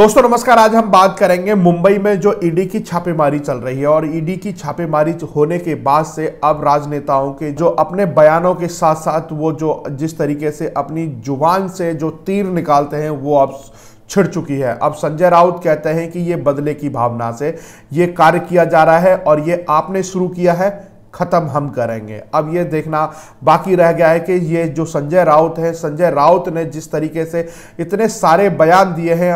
दोस्तों नमस्कार आज हम बात करेंगे मुंबई में जो ईडी की छापेमारी चल रही है और ईडी की छापेमारी होने के बाद से अब राजनेताओं के जो अपने बयानों के साथ साथ वो जो जिस तरीके से अपनी जुबान से जो तीर निकालते हैं वो अब छिड़ चुकी है अब संजय राउत कहते हैं कि ये बदले की भावना से ये कार्य किया जा रहा है और ये आपने शुरू किया है खत्म हम करेंगे अब ये देखना बाकी रह गया है कि ये जो संजय राउत है संजय राउत ने जिस तरीके से इतने सारे बयान दिए हैं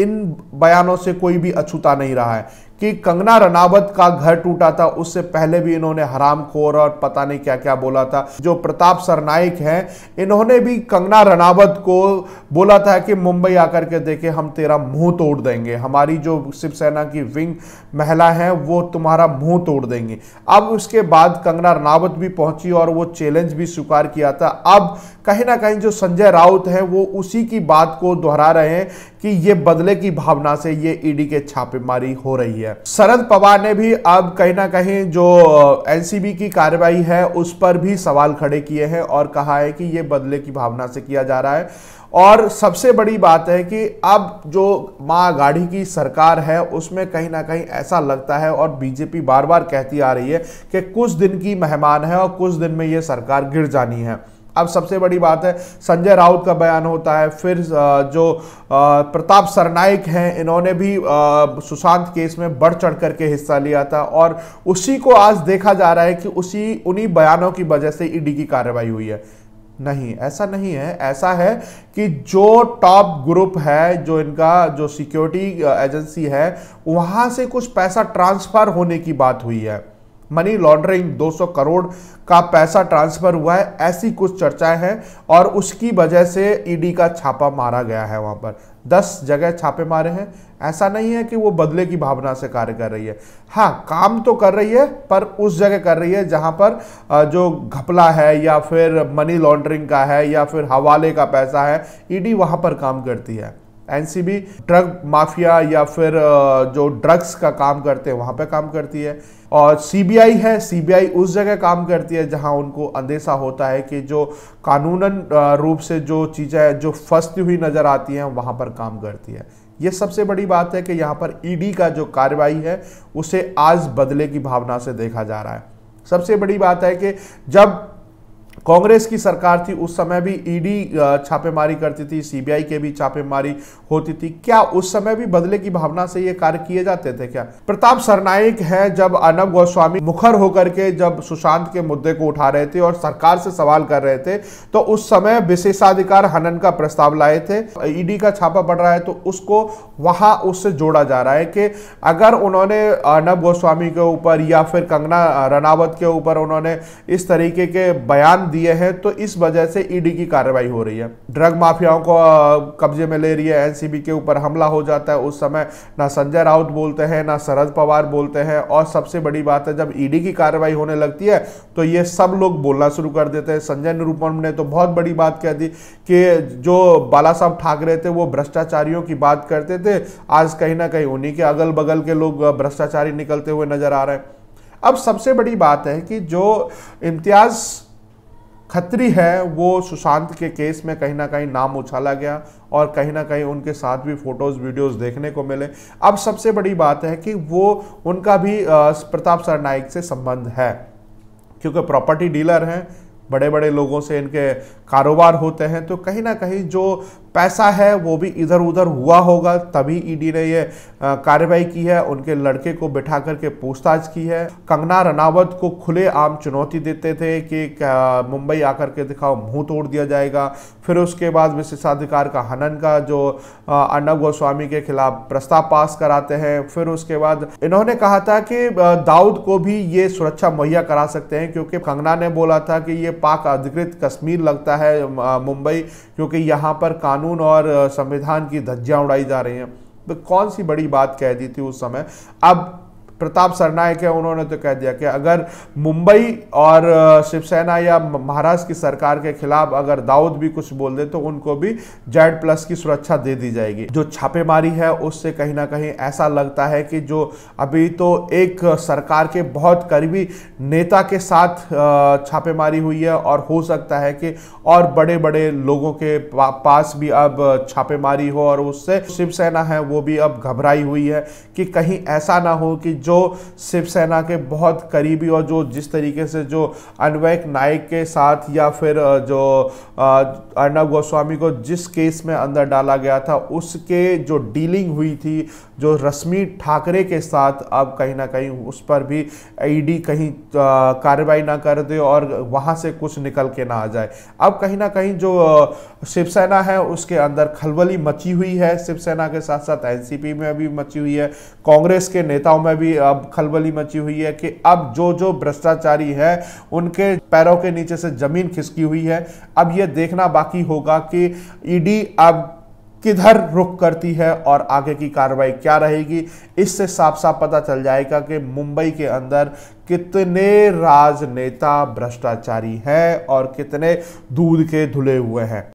इन बयानों से कोई भी अछूता नहीं रहा है कि कंगना रनावत का घर टूटा था उससे पहले भी इन्होंने हराम खोर और पता नहीं क्या क्या बोला था जो प्रताप सरनाइक हैं इन्होंने भी कंगना रनावत को बोला था कि मुंबई आकर के देखे हम तेरा मुंह तोड़ देंगे हमारी जो शिवसेना की विंग महिला हैं वो तुम्हारा मुंह तोड़ देंगे अब उसके बाद कंगना रनावत भी पहुंची और वो चैलेंज भी स्वीकार किया था अब कहीं ना कहीं जो संजय राउत हैं वो उसी की बात को दोहरा रहे हैं कि ये बदले की भावना से ये ईडी e के छापेमारी हो रही है है शरद पवार ने भी अब कहीं ना कहीं जो एनसीबी की कार्रवाई है उस पर भी सवाल खड़े किए हैं और कहा है कि ये बदले की भावना से किया जा रहा है और सबसे बड़ी बात है कि अब जो माँ गाड़ी की सरकार है उसमें कहीं ना कहीं ऐसा लगता है और बीजेपी बार बार कहती आ रही है कि कुछ दिन की मेहमान है और कुछ दिन में ये सरकार गिर जानी है अब सबसे बड़ी बात है संजय राउत का बयान होता है फिर जो प्रताप सरनाइक हैं इन्होंने भी सुशांत केस में बढ़ चढ़ करके हिस्सा लिया था और उसी को आज देखा जा रहा है कि उसी उन्हीं बयानों की वजह से ईडी की कार्रवाई हुई है नहीं ऐसा नहीं है ऐसा है कि जो टॉप ग्रुप है जो इनका जो सिक्योरिटी एजेंसी है वहाँ से कुछ पैसा ट्रांसफ़र होने की बात हुई है मनी लॉन्ड्रिंग 200 करोड़ का पैसा ट्रांसफर हुआ है ऐसी कुछ चर्चाएं हैं और उसकी वजह से ईडी का छापा मारा गया है वहां पर दस जगह छापे मारे हैं ऐसा नहीं है कि वो बदले की भावना से कार्य कर रही है हाँ काम तो कर रही है पर उस जगह कर रही है जहाँ पर जो घपला है या फिर मनी लॉन्ड्रिंग का है या फिर हवाले का पैसा है ईडी वहाँ पर काम करती है एनसीबी ड्रग माफिया या फिर जो ड्रग्स का काम करते हैं वहाँ पे काम करती है और सीबीआई है सीबीआई उस जगह काम करती है जहां उनको अंदेशा होता है कि जो कानूनन रूप से जो चीज़ें जो फंसती हुई नज़र आती हैं वहां पर काम करती है ये सबसे बड़ी बात है कि यहां पर ईडी का जो कार्रवाई है उसे आज बदले की भावना से देखा जा रहा है सबसे बड़ी बात है कि जब कांग्रेस की सरकार थी उस समय भी ईडी e छापेमारी करती थी सीबीआई के भी छापेमारी होती थी क्या उस समय भी बदले की भावना से ये कार्य किए जाते थे क्या प्रताप सरनाइक हैं जब अनब गोस्वामी मुखर होकर के जब सुशांत के मुद्दे को उठा रहे थे और सरकार से सवाल कर रहे थे तो उस समय विशेषाधिकार हनन का प्रस्ताव लाए थे ईडी e का छापा पड़ रहा है तो उसको वहां उससे जोड़ा जा रहा है कि अगर उन्होंने अनब गोस्वामी के ऊपर या फिर कंगना रनावत के ऊपर उन्होंने इस तरीके के बयान दिए हैं तो इस वजह से ईडी e की कार्रवाई हो रही है ड्रग माफियाओं को कब्जे में ले रही है एनसीबी के ऊपर हमला हो जाता है उस समय ना संजय राउत बोलते हैं ना शरद पवार बोलते हैं और सबसे बड़ी बात है जब ईडी e की कार्रवाई होने लगती है तो ये सब लोग बोलना शुरू कर देते हैं संजय निरूपम ने तो बहुत बड़ी बात कह दी कि जो बाला साहब ठाकरे थे वो भ्रष्टाचारियों की बात करते थे आज कहीं ना कहीं उन्हीं के अगल बगल के लोग भ्रष्टाचारी निकलते हुए नजर आ रहे हैं अब सबसे बड़ी बात है कि जो इम्तियाज़ खत्री है वो सुशांत के केस में कहीं ना कहीं नाम उछाला गया और कहीं ना कहीं उनके साथ भी फोटोज वीडियोस देखने को मिले अब सबसे बड़ी बात है कि वो उनका भी प्रताप सरनाइक से संबंध है क्योंकि प्रॉपर्टी डीलर हैं बड़े बड़े लोगों से इनके कारोबार होते हैं तो कहीं ना कहीं जो पैसा है वो भी इधर उधर हुआ होगा तभी ईडी e ने ये कार्रवाई की है उनके लड़के को बिठा करके पूछताछ की है कंगना रनावत को खुले आम चुनौती देते थे कि मुंबई आकर के दिखाओ मुंह तोड़ दिया जाएगा फिर उसके बाद विशेषाधिकार का हनन का जो अर्णब गोस्वामी के खिलाफ प्रस्ताव पास कराते हैं फिर उसके बाद इन्होंने कहा था कि दाऊद को भी ये सुरक्षा मुहैया करा सकते हैं क्योंकि कंगना ने बोला था कि ये पाक अधिकृत कश्मीर लगता है मुंबई क्योंकि यहाँ पर कानून कानून और संविधान की धज्जियाँ उड़ाई जा रही हैं तो कौन सी बड़ी बात कह दी थी उस समय अब प्रताप सरनायक है उन्होंने तो कह दिया कि अगर मुंबई और शिवसेना या महाराष्ट्र की सरकार के खिलाफ अगर दाऊद भी कुछ बोल दे तो उनको भी जेड प्लस की सुरक्षा दे दी जाएगी जो छापेमारी है उससे कहीं ना कहीं ऐसा लगता है कि जो अभी तो एक सरकार के बहुत करीबी नेता के साथ छापेमारी हुई है और हो सकता है कि और बड़े बड़े लोगों के पास भी अब छापेमारी हो और उससे शिवसेना है वो भी अब घबराई हुई है कि कहीं ऐसा ना हो कि जो जो शिवसेना के बहुत करीबी और जो जिस तरीके से जो अनवैक नाइक के साथ या फिर जो अर्णब गोस्वामी को जिस केस में अंदर डाला गया था उसके जो डीलिंग हुई थी जो रश्मि ठाकरे के साथ अब कहीं ना कहीं उस पर भी ईडी e कहीं कार्रवाई ना कर दे और वहाँ से कुछ निकल के ना आ जाए अब कहीं ना कहीं जो शिवसेना है उसके अंदर खलबली मची हुई है शिवसेना के साथ साथ एनसीपी में भी मची हुई है कांग्रेस के नेताओं में भी अब खलबली मची हुई है कि अब जो जो भ्रष्टाचारी है उनके पैरों के नीचे से जमीन खिसकी हुई है अब ये देखना बाकी होगा कि ईडी e अब किधर रुख करती है और आगे की कार्रवाई क्या रहेगी इससे साफ साफ पता चल जाएगा कि मुंबई के अंदर कितने राजनेता भ्रष्टाचारी हैं और कितने दूध के धुले हुए हैं